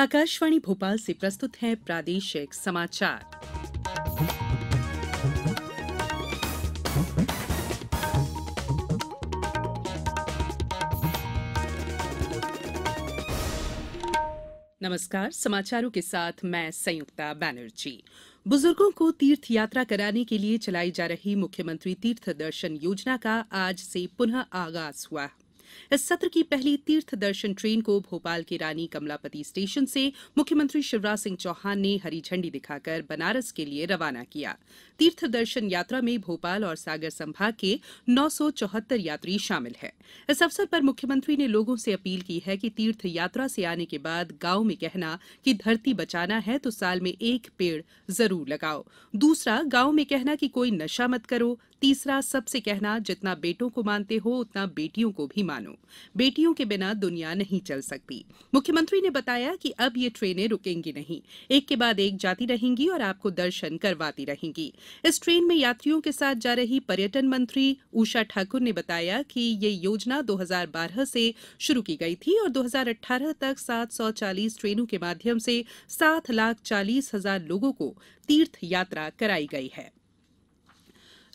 आकाशवाणी भोपाल से प्रस्तुत है प्रादेशिक समाचार नमस्कार समाचारों के साथ मैं संयुक्ता बैनर्जी बुजुर्गों को तीर्थ यात्रा कराने के लिए चलाई जा रही मुख्यमंत्री तीर्थ दर्शन योजना का आज से पुनः आगाज हुआ इस सत्र की पहली तीर्थ दर्शन ट्रेन को भोपाल के रानी कमलापति स्टेशन से मुख्यमंत्री शिवराज सिंह चौहान ने हरी झंडी दिखाकर बनारस के लिए रवाना किया तीर्थ दर्शन यात्रा में भोपाल और सागर संभाग के नौ यात्री शामिल है इस अवसर पर मुख्यमंत्री ने लोगों से अपील की है कि तीर्थ यात्रा से आने के बाद गांव में कहना कि धरती बचाना है तो साल में एक पेड़ जरूर लगाओ दूसरा गांव में कहना कि कोई नशा मत करो तीसरा सबसे कहना जितना बेटों को मानते हो उतना बेटियों को भी मानो बेटियों के बिना दुनिया नहीं चल सकती मुख्यमंत्री ने बताया कि अब ये ट्रेनें रुकेंगी नहीं एक के बाद एक जाती रहेंगी और आपको दर्शन करवाती रहेंगी इस ट्रेन में यात्रियों के साथ जा रही पर्यटन मंत्री उषा ठाकुर ने बताया कि ये योजना दो से शुरू की गई थी और दो तक सात ट्रेनों के माध्यम से सात लाख चालीस हजार लोगों को तीर्थ यात्रा कराई गई है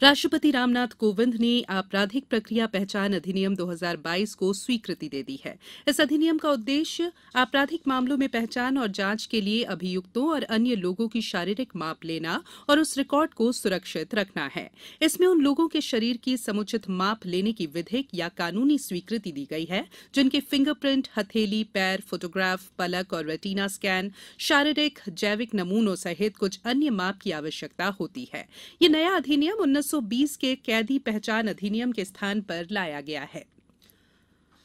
राष्ट्रपति रामनाथ कोविंद ने आपराधिक प्रक्रिया पहचान अधिनियम 2022 को स्वीकृति दे दी है इस अधिनियम का उद्देश्य आपराधिक मामलों में पहचान और जांच के लिए अभियुक्तों और अन्य लोगों की शारीरिक माप लेना और उस रिकॉर्ड को सुरक्षित रखना है इसमें उन लोगों के शरीर की समुचित माप लेने की विधिक या कानूनी स्वीकृति दी गई है जिनके फिंगरप्रिंट हथेली पैर फोटोग्राफ पलक और रेटिना स्कैन शारीरिक जैविक नमूनों सहित कुछ अन्य माप की आवश्यकता होती है यह नया अधिनियम उन्नीस 1920 के कैदी पहचान अधिनियम के स्थान पर लाया गया है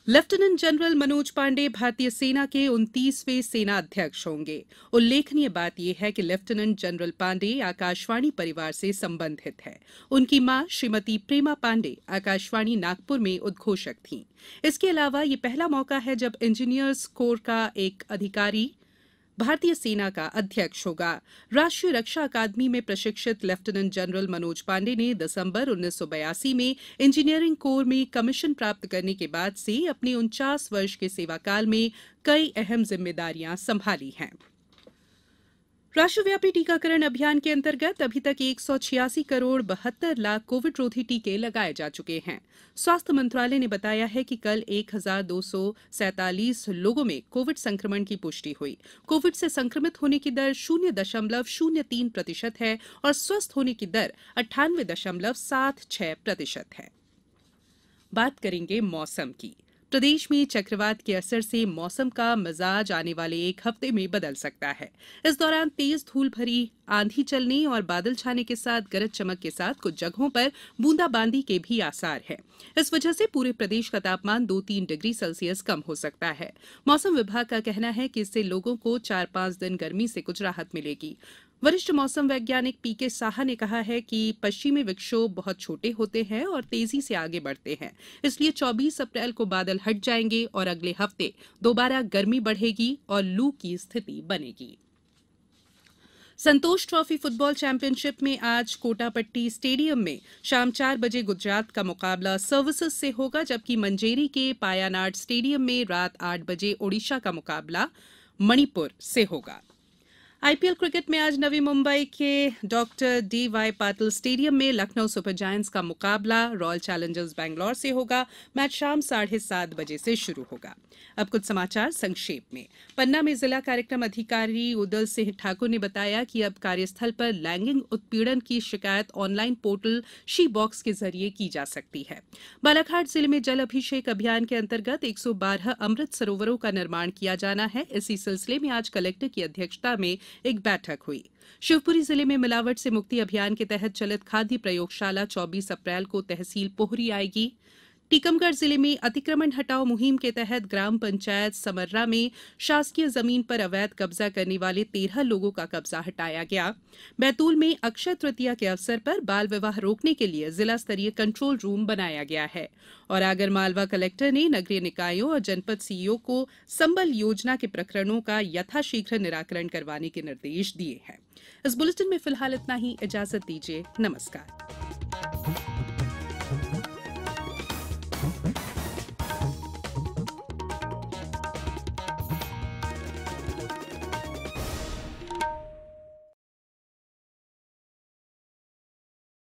लेफ्टिनेंट जनरल मनोज पांडे भारतीय सेना के उनतीसवें सेना अध्यक्ष होंगे उल्लेखनीय बात यह है कि लेफ्टिनेंट जनरल पांडे आकाशवाणी परिवार से संबंधित हैं उनकी मां श्रीमती प्रेमा पांडे आकाशवाणी नागपुर में उद्घोषक थीं इसके अलावा यह पहला मौका है जब इंजीनियर्स कोर का एक अधिकारी भारतीय सेना का अध्यक्ष होगा राष्ट्रीय रक्षा अकादमी में प्रशिक्षित लेफ्टिनेंट जनरल मनोज पांडे ने दिसंबर उन्नीस में इंजीनियरिंग कोर में कमीशन प्राप्त करने के बाद से अपने उनचास वर्ष के सेवाकाल में कई अहम जिम्मेदारियां संभाली हैं राष्ट्रव्यापी टीकाकरण अभियान के अंतर्गत अभी तक एक सौ छियासी करोड़ बहत्तर लाख कोविड रोधी टीके लगाए जा चुके हैं स्वास्थ्य मंत्रालय ने बताया है कि कल एक हजार दो सौ लोगों में कोविड संक्रमण की पुष्टि हुई कोविड से संक्रमित होने की दर शून्य दशमलव शून्य तीन प्रतिशत है और स्वस्थ होने की दर अट्ठानवे दशमलव सात छह प्रतिशत है बात करेंगे मौसम की प्रदेश में चक्रवात के असर से मौसम का मिजाज आने वाले एक हफ्ते में बदल सकता है इस दौरान तेज धूल भरी आंधी चलने और बादल छाने के साथ गरज चमक के साथ कुछ जगहों पर बूंदाबांदी के भी आसार हैं इस वजह से पूरे प्रदेश का तापमान दो तीन डिग्री सेल्सियस कम हो सकता है मौसम विभाग का कहना है कि इससे लोगों को चार पांच दिन गर्मी से कुछ राहत मिलेगी वरिष्ठ मौसम वैज्ञानिक पीके साहा ने कहा है कि पश्चिमी विक्षोभ बहुत छोटे होते हैं और तेजी से आगे बढ़ते हैं इसलिए 24 अप्रैल को बादल हट जाएंगे और अगले हफ्ते दोबारा गर्मी बढ़ेगी और लू की स्थिति बनेगी संतोष ट्रॉफी फुटबॉल चैंपियनशिप में आज कोटापट्टी स्टेडियम में शाम चार बजे गुजरात का मुकाबला सर्विसेज से होगा जबकि मंजेरी के पायानाड स्टेडियम में रात आठ बजे ओडिशा का मुकाबला मणिपुर से होगा आईपीएल क्रिकेट में आज नवी मुंबई के doctor D Y Patil stadium में लखनऊ सुपर जायंट्स का मुकाबला रॉयल चैलेंजर्स बैंगलोर से होगा मैच शाम साढ़े सात बजे से शुरू होगा अब कुछ समाचार संक्षेप में पन्ना में जिला कार्यक्रम अधिकारी उदल सिंह ठाकुर ने बताया कि अब कार्यस्थल पर लैंगिंग उत्पीड़न की शिकायत ऑनलाइन पोर्टल शी बॉक्स के जरिए की जा सकती है बालाघाट जिले में जल अभिषेक अभियान के अंतर्गत एक अमृत सरोवरों का निर्माण किया जाना है इसी सिलसिले में आज कलेक्टर की अध्यक्षता में एक बैठक हुई शिवपुरी जिले में मिलावट से मुक्ति अभियान के तहत चलित खाद्य प्रयोगशाला चौबीस अप्रैल को तहसील पोहरी आएगी आएगी टीकमगढ़ जिले में अतिक्रमण हटाओ मुहिम के तहत ग्राम पंचायत समर्रा में शासकीय जमीन पर अवैध कब्जा करने वाले तेरह लोगों का कब्जा हटाया गया बैतूल में अक्षय तृतीया के अवसर पर बाल विवाह रोकने के लिए जिला स्तरीय कंट्रोल रूम बनाया गया है और आगरमालवा कलेक्टर ने नगरीय निकायों और जनपद सीईओ को संबल योजना के प्रकरणों का यथाशीघ्र निराकरण करवाने के निर्देश दिए हैं इस बुलेटिन में फिलहाल इतना ही इजाजत दीजिए नमस्कार